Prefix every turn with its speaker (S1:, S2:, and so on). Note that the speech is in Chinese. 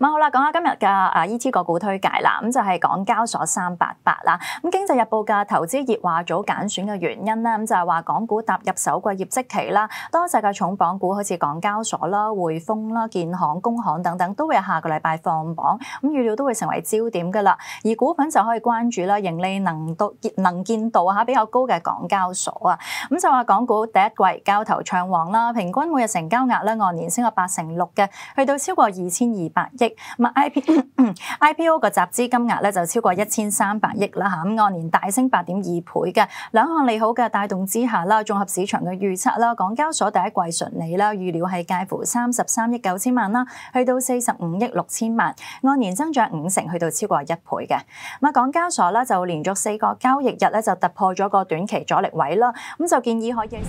S1: 咁好啦，講下今日嘅 E T 個股推介啦，咁就係港交所三八八啦。咁經濟日報嘅投資熱話組揀選嘅原因咧，咁就係話港股踏入首季業績期啦，多隻嘅重磅股，好似港交所啦、匯豐啦、建行、工行等等，都會下個禮拜放榜，咁預料都會成為焦點㗎啦。而股份就可以關注啦，盈利能度能見度啊，比較高嘅港交所啊，咁就話港股第一季交投暢旺啦，平均每日成交額咧按年升咗八成六嘅，去到超過二千二百億。咁 I P I P O 個集資金額咧就超過一千三百億啦嚇，咁按年大升八點二倍嘅兩項利好嘅帶動之下啦，綜合市場嘅預測啦，港交所第一季純利啦，預料係介乎三十三億九千萬啦，去到四十五億六千萬，按年增長五成，去到超過一倍嘅。咁啊，港交所咧就連續四個交易日咧就突破咗個短期阻力位啦，咁就建議可以。